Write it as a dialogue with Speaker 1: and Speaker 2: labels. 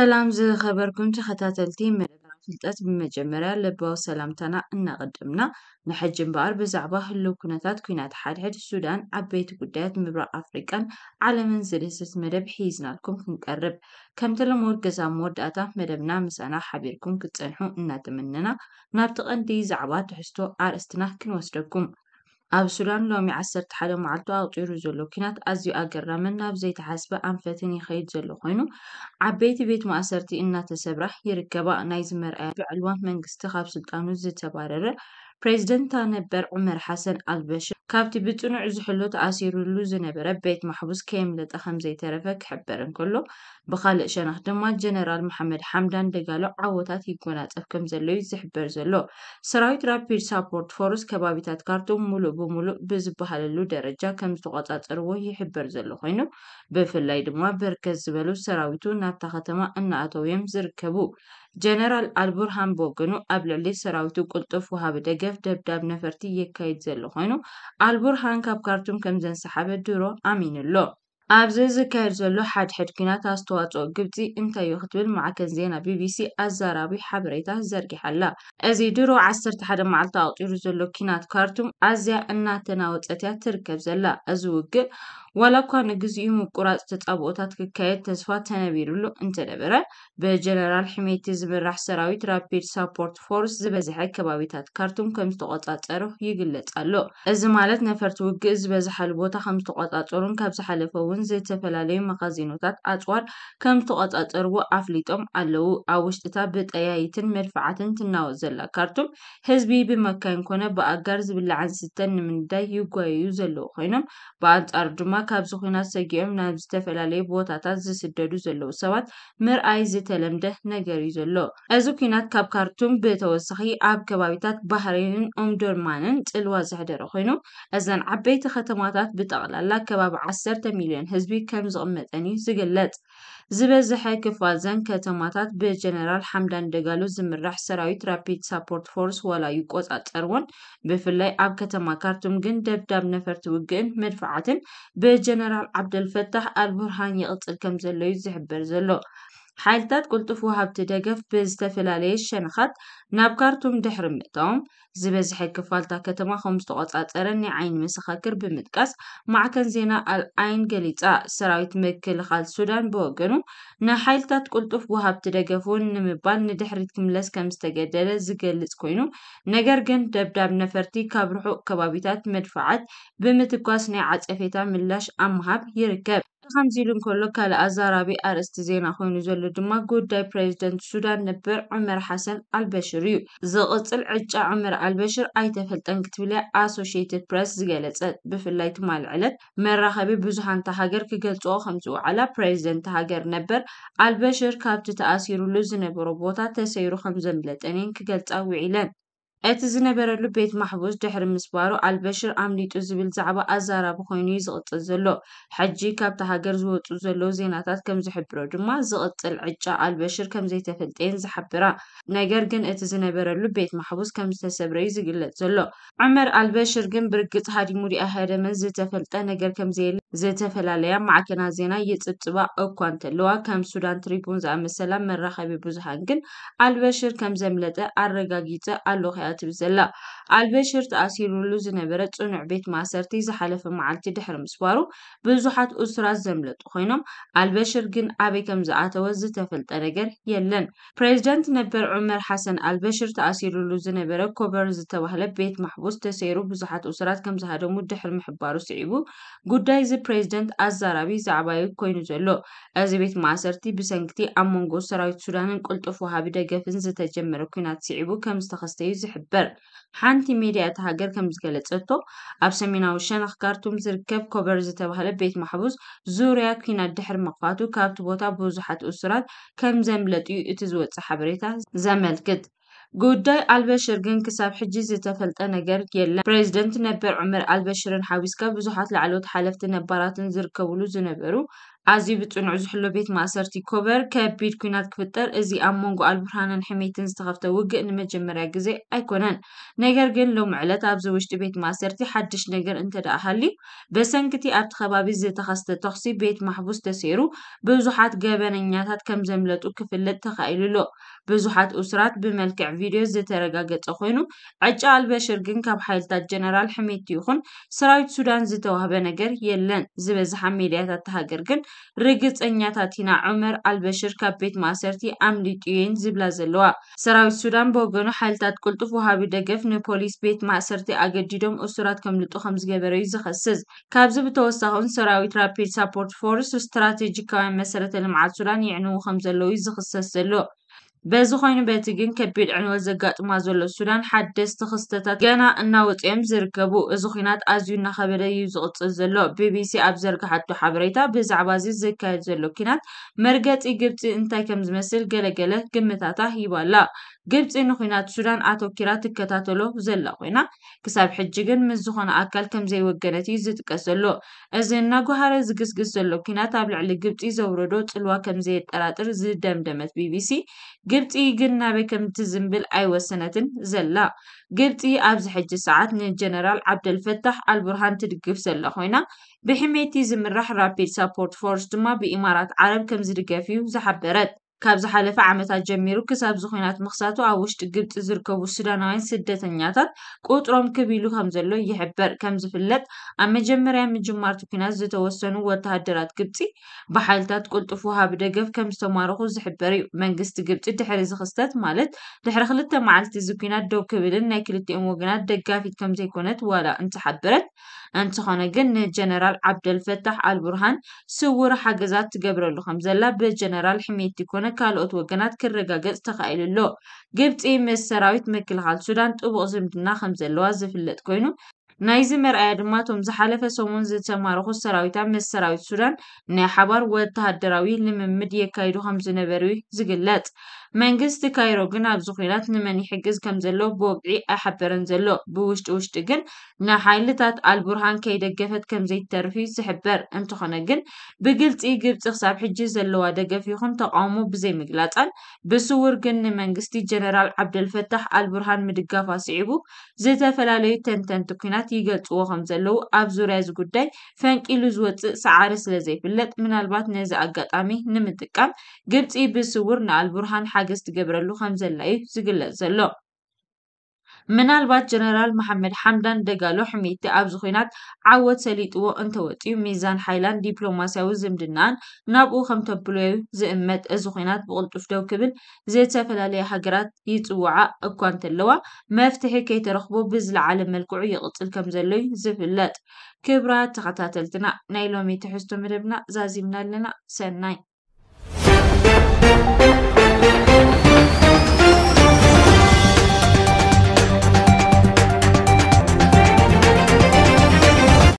Speaker 1: سلام زي خبركم تخطات التيم فلتات بمجمرة لبو سلامتنا انا قدمنا نحجم بار بزعبا هلو كنتات كينات حاد حد السودان عبيت قدات مبرا افريقان على منزل هسس مدب حيزنا لكم كنقرب كم تلمور قزامور داتا مدبنا مسانا حبيركم كتسنحو انا تمننا نابتقن دي زعبا تحستو عرستنا كنوستركم ኣብ ሱዳን ሎሚ 11 መዓልቱ ኣውጢሩ ዘሎ ኩናት ኣዝዩ ኣገራምን ናብ ዘይተሓስበ ኣንፈትን ይኸይድ ዘሎ ኮይኑ ዓበይቲ ቤት ማእሰርቲ እናተሰብራ ይርከባ ናይዚ መርኣያ ብዕልዋ መንግስቲ ካብ ስልጣኑ ዝተባረረ ፕሬዚደንታ ነበር ዑመር ሓሰን ኣልበሽር ካብቲ ብፅኑዕ ዝሕሎ ተኣሲሩሉ ዝነበረ ቤት ማሕቡስ ከየምለጠ ከም ዘይተረፈ ክሕበር እንከሎ ብካልእ ሸነኽ ድማ ጀነራል መሓመድ ሓምዳን ደጋሎ ዓወታት ይጎናፀፍ ከም ዘሎ እዩ ዝሕበር ዘሎ ሰራዊት ራፒድ ሳፖርት ፎርስ ከባቢታት ካርቱም ሙሉእ ብሙሉእ ብዝበሃለሉ ደረጃ ከም ዝተቆፃፀርዎ ይሕበር ዘሎ ኮይኑ ብፍላይ ድማ በርከት ዝበሉ ሰራዊቱ ናብታ ከተማ እናኣተው እዮም ዝርከቡ ጀነራል ኣልቡርሃን ቦግኑ ኣብ ልዕሊ ሰራዊቱ ቅልጡፍ ውሃቢ ደገፍ ደብዳብ ነፈርቲ የካይድ ዘሎ ኮይኑ ኣልቡርሃን ካብ ካርቱም ከም ዘንሰሓበ ድሮ ኣሚኑ ኣሎ ኣብዚ ዝካየድ ዘሎ ሓድሕድ ኩናት ኣስተዋፅኦ ግብፂ እንታይ እዩ ክትብል ማዕከን ዜና ቢቢሲ ኣዛራቢ ሓበሬታ ዘርጊሓ ኣላ፡፡ እዚ ድሮ 11 መዓልቲ ኣቁፂሩ ዘሎ ኩናት ካርቱም ኣዝያ እናተናወፀት እያ ትርከብ ዘላ፡፡ እዚ ውግእ ዋላ እኳ ንግዚኡ ምቁራፅ ተፃብኦታት ክካየድ ተስፋ ተነቢሩሉ እንተነበረ ብጀነራል ሕሜቲ ዝምራሕ ሰራዊት ራፒድ ሳፖርት ፎርስ ዝበዝሐ ከባቢታት ካርቱም ከም ዝተቆፃፀሩ ይግለፅ ኣሎ፡፡ እዚ ማለት ነፈርቲ ውግእ ዝበዝሓሉ ቦታ ከም ዝተቆፃፀሩን ካብ ዝሓለፈ እውን እውን ዝተፈላለዩ መኻዚኖታት ኣፅዋር ከም ተቆፃፀርዎ ኣፍሊጦም ኣለው። ኣብ ውሽጢ እታ ብጠያይትን መድፈዓትን ትናወፅ ዘላ ካርቱም ህዝቢ ብመካይን ኮነ ብኣጋር ዝብላዕን ዝስተን ንምንዳይ ይጓየዩ ዘለው ኮይኖም ብኣንፃሩ ድማ ካብዚ ኩናት ሰጊኦም ናብ ዝተፈላለዩ ቦታታት ዝስደዱ ዘለው ሰባት ምርኣይ ዝተለምደ ነገር እዩ ዘሎ። እዚ ኩናት ካብ ካርቱም ብተወሳኺ ኣብ ከባቢታት ባህሬንን ኦምዶርማንን ፅልዋ ዘሕደረ ኮይኑ እዘን ዓበይቲ ከተማታት ብጠቕላላ ከባቢ 10 ሚልዮን መጠን ህዝቢ ከም ዝቕመጠን እዩ ዝግለጽ። ዝበዝሐ ክፋል ከተማታት ብጀነራል ሓምዳን ደጋሉ ዝምራሕ ሰራዊት ራፒድ ሳፖርት ፎርስ ዋላ ይቆጻጸርዎን ብፍላይ ኣብ ከተማ ካርቱም ግን ደብዳብ ነፈርቲ ውግእን መድፍዓትን ብጀነራል ዓብደልፈታሕ ኣልቡርሃን ይቕጽል ከም ዘሎ እዩ ዝሕበር ዘሎ። ሓይልታት ቅልጡፍ ወሃብቲ ደገፍ ብዝተፈላለየ ሸነኻት ናብ ካርቱም ድሕሪ ምእታዎም ዝበዝሐ ክፋልታ ከተማ ከም ዝተቆፃፀረ ናይ ዓይኒ መሰኻክር ብምጥቃስ ማዕከን ዜና ኣልዓይን ገሊፃ ሰራዊት ምክልኻል ሱዳን ብወገኑ ንሓይልታት ቅልጡፍ ወሃብቲ ደገፍ እውን ንምባል ንድሕሪት ክምለስ ከም ዝተገደደ ዝገልፅ ኮይኑ ነገር ግን ደብዳብ ነፈርቲ ካብ ርሑቅ ከባቢታት መድፋዓት ብምትኳስ ናይ ዓፀፌታ ምላሽ ኣብ ምሃብ ይርከብ ከምዚ ኢሉ እንከሎ ካልእ ኣዛራቢ ኣርእስቲ ዜና ኮይኑ ዘሎ ድማ ጉዳይ ፕሬዚደንት ሱዳን ነበር ዑመር ሓሰን ኣልበሽር እዩ ዝቕፅል ዕጫ ዑመር ኣልበሽር ኣይተፈልጠን ክትብል ኣሶሽትድ ፕረስ ዝገለፀ ብፍላይ ትማል ዕለት መራኸቢ ብዙሓንቲ ሃገር ክገልፅኦ ከምዚ ዋዕላ ፕሬዚደንት ሃገር ነበር ኣልበሽር ካብቲ ተኣሲሩሉ ዝነበሮ ቦታ ተሰይሩ ከም ዘምለጠንን ክገልፃ ውዒለን እቲ ዝነበረሉ ቤት ማሕቡስ ድሕሪ ምስባሩ ኣልበሽር ኣምሊጡ ዝብል ዛዕባ ኣዛራቢ ኮይኑ እዩ ዝቕፅል ዘሎ ሕጂ ካብቲ ሃገር ዝወፁ ዘለዉ ዜናታት ከም ዝሕብሮ ድማ ዝቕፅል ዕጫ ኣልበሽር ከም ዘይተፈልጠየን ዝሓብራ ነገር ግን እቲ ዝነበረሉ ቤት ማሕቡስ ከም ዝተሰብረ እዩ ዝግለፅ ዘሎ ዑመር ኣልበሽር ግን ብርግፅ ሃዲሙ ድኣ ሃደመን ዝተፈልጠ ነገር ከምዘየለ ዘተፈላለያ ማዕከናት ዜና ይፅብፅባ እኳ እንተለዋ ከም ሱዳን ትሪቡን ዝኣመሰላ መራኸቢ ብዙሓን ግን ኣልበሽር ከም ዘምለጠ ኣረጋጊፀ ኣሎ ከያ ትብል ዘላ ኣልበሽር ተኣሲሩሉ ዝነበረ ፅኑዕ ቤት ማእሰርቲ ዝሓለፈ መዓልቲ ድሕሪ ምስባሩ ብዙሓት እስራት ዘምለጡ ኮይኖም ኣልበሽር ግን ኣበይ ከም ዝኣተወ ዝተፈልጠ ነገር የለን ፕሬዚደንት ነበር ዑመር ሓሰን ኣልበሽር ተኣሲሩሉ ዝነበረ ኮበር ዝተባህለ ቤት ማሕቡስ ተሰይሩ ብዙሓት እስራት ከም ዝሃደሙ ድሕሪ ምሕባሩ ስዒቡ ጉዳይ ፕሬዚደንት ኣዛራቢ ዛዕባ እዩ ኮይኑ ዘሎ። እዚ ቤት ማእሰርቲ ብሰንኪቲ ኣብ መንጎ ሰራዊት ሱዳንን ቅልጡፍ ውሃቢ ደገፍን ዝተጀመረ ኩናት ስዒቡ ዝተኸስተ እዩ ዝሕበር ሓንቲ ሚድያ እቲ ሃገር ዝገለፀቶ ኣብ ሰሜናዊ ሸነኽ ካርቱም ዝርከብ ኮበር ዝተባህለ ቤት ማሕቡስ ዙርያ ኩናት ድሕሪ ምኽፋቱ ካብቲ ቦታ ብዙሓት እሱራት ከም ዘምለጥ እዩ እቲ ዝወፅእ ሓበሬታ ዘመልክት። ጉዳይ ኣልበሽር ግን ክሳብ ሕጂ ዝተፈልጠ ነገር የለን ፕሬዚደንት ነበር ዑመር ኣልበሽርን ሓዊስካ ብዙሓት ላዕሎት ሓለፍቲ ነባራትን ዝርከብሉ ዝነበሩ ኣዝዩ ብፅኑዕ ዝሕሎ ቤት ማእሰርቲ ኮበር ከቢድ ኩናት ክፍጠር እዚ ኣብ መንጎ ኣልቡርሃንን ሕሜትን ዝተኸፍተ ውግእ ንመጀመርያ ግዜ ኣይኮነን ነገር ግን ሎም ዕለት ኣብዚ ውሽጢ ቤት ማእሰርቲ ሓድሽ ነገር እንተደኣ ሃልዩ በሰንክቲ ኣብቲ ከባቢ ዝተኸስተ ተኽሲ ቤት ማሕቡስ ተሰይሩ ብዙሓት ገበነኛታት ከም ዘምለጡ ክፍለጥ ተኻኢሉ ኣሎ ብዙሓት እስራት ብመልክዕ ቪድዮ ዝተረጋገፀ ኮይኑ ዕጫ ኣልበሽር ግን ካብ ሓይልታት ጀነራል ሕሜቲ ይኹን ሰራዊት ሱዳን ዝተዋህበ ነገር የለን ዝበዝሓ ሚድያታት ተሃገር ግን ርግፀኛታት ኢና ዑመር ኣልበሽር ካብ ቤት ማእሰርቲ ኣምሊጡ የን ዝብላ ዘለዋ ሰራዊት ሱዳን ብወገኑ ሓይልታት ቅልጡፍ ውሃቢ ደገፍ ንፖሊስ ቤት ማእሰርቲ ኣገዲዶም እስራት ከምልጡ ከም ዝገበረ እዩ ዝኸስዝ ካብዚ ብተወሳኺን ሰራዊት ራፒድ ሳፖርት ፎርስ ስትራቴጂካውያን መሰረተ ልምዓት ሱዳን ይዕንዉ ከም ዘለዉ እዩ ዝኽሰስ ዘሎ በዚ ኮይኑ በቲ ግን ከቢድ ዕንወት ዘጋጥማ ዘሎ ሱዳን ሓደስቲ ክስተታት ገና እናወፅኦም ዝርከቡ እዚ ኩናት ኣዝዩ እናከበደ እዩ ዝቕፅል ዘሎ ቢቢሲ ኣብ ዘርግሓቶ ሓበሬታ ብዛዕባ እዚ ዝካየድ ዘሎ ኩናት መርገፂ ግብፂ እንታይ ከም ዝመስል ገለገለ ግምታታ ሂባ ኣላ ግብፂ ንኩናት ሱዳን ኣቶ ትከታተሎ ዘላ ኮይና ክሳብ ሕጂ ግን ምስ ዝኾነ ኣካል ከም ዘይወገነት እዩ ዝጥቀስ ዘሎ እዚ እናጓሃረ ዝግስግስ ዘሎ ኩናት ኣብ ልዕሊ ግብፂ ዘውረዶ ፅልዋ ከም ዘየጠራጥር ዝደምደመት ቢቢሲ ግብፂ ግን ናበይ ከምቲ ዝምብል ኣይወሰነትን ዘላ ግብፂ ኣብዚ ሕጂ ሰዓት ንጀነራል ዓብደልፈታሕ ኣልቡርሃን ትድግፍ ዘላ ኮይና ብሕሜቲ ዝምራሕ ራፒድ ሳፖርት ፎርስ ድማ ብኢማራት ዓረብ ከም ዝድገፍ እዩ ዝሓበረት ካብ ዝሓለፈ ዓመታት ጀሚሩ ክሳብ ዝኾናት ምኽሳቱ ኣብ ውሽጢ ግብፂ ዝርከቡ ሱዳናውያን ስደተኛታት ቁጥሮም ክብ ኢሉ ከም ዘሎ ይሕበር ከም ዝፍለጥ ኣብ መጀመርያ ምጅማርቲ ኩናት ዝተወሰኑ ወተሃደራት ግብፂ ብሓይልታት ቁልጡፍ ውሃብ ደገፍ ከም ዝተማረኹ ዝሕበር እዩ መንግስቲ ግብፂ ድሕሪ ዝኽስተት ማለት ድሕሪ ክልተ መዓልቲ እዚ ኩናት ደው ክብልን ናይ ክልቲኦም ወገናት ደጋፊት ከም ዘይኮነት ዋላ እንትሓበረት እንተኾነ ግን ንጀነራል ዓብደልፈታሕ ኣልቡርሃን ስውር ሓገዛት ትገብረሉ ከም ዘላ ብጀነራል ሕሜት ይኮነ ካልኦት ወገናት ክረጋገጽ ተኻኢሉ ኣሎ ግብፂ ምስ ሰራዊት ምክልኻል ሱዳን ጥቡቕ ዝምድና ከም ዘለዋ ዝፍለጥ ኮይኑ ናይዚ መርኣያ ድማ እቶም ዝሓለፈ ሰሙን ዝተማርኹ ሰራዊታት ምስ ሰራዊት ሱዳን ናይ ሓባር ወተሃደራዊ ልምምድ የካይዱ ከም ዝነበሩ ዝግለጽ መንግስቲ ካይሮ ግን ኣብዚ ኩናት ንመን ይሕግዝ ከም ዘሎ ብወግዒ ኣይሓበረን ዘሎ ብውሽጢ ውሽጢ ግን ንሓይልታት ኣልቡርሃን ከይደገፈት ከም ዘይተርፊ ዝሕበር እንትኾነ ግን ብግልፂ ግብፂ ክሳብ ሕጂ ዘለዋ ደገፍ ይኹን ተቃውሞ ብዘይምግላፃን ብስውር ግን ንመንግስቲ ጀነራል ዓብደልፈታሕ ኣልቡርሃን ምድጋፍ ኣስዒቡ ዝተፈላለዩ ተንተንቲ ኩናት ይገልፅዎ ከም ዘለው ኣብ ዙርያ እዚ ጉዳይ ፈንቂሉ ዝወፅእ ሰዓሪ ስለ ዘይፍለጥ ምናልባት ነዚ ኣጋጣሚ ንምጥቃም ግብፂ ብስውር ንኣልቡርሃን ሓ ሓገዝ ትገብረሉ ከም ዘላ እዩ ዝግለጽ ዘሎ ምናልባት ጀነራል መሐመድ ሓምዳን ደጋሎ ሕሜቲ ኣብዚ ኩናት ዓወት ሰሊጥዎ እንተወፅዩ ሚዛን ሓይላን ዲፕሎማስያዊ ዝምድናን ናብኡ ከም ተብልዮ ዝእመጥ እዚ ኩናት ብቕልጡፍ ደው ክብል ዝተፈላለየ ሃገራት ይፅውዓ እኳ እንተለዋ መፍትሒ ከይተረኽቦ ብዝለዓለ መልክዑ ይቕፅል ከም ዘሎ እዩ ዝፍለጥ ክብራት ተኸታተልትና ናይ ሎሚ ትሕዝቶ መደብና ዛዚምና ኣለና ሰናይ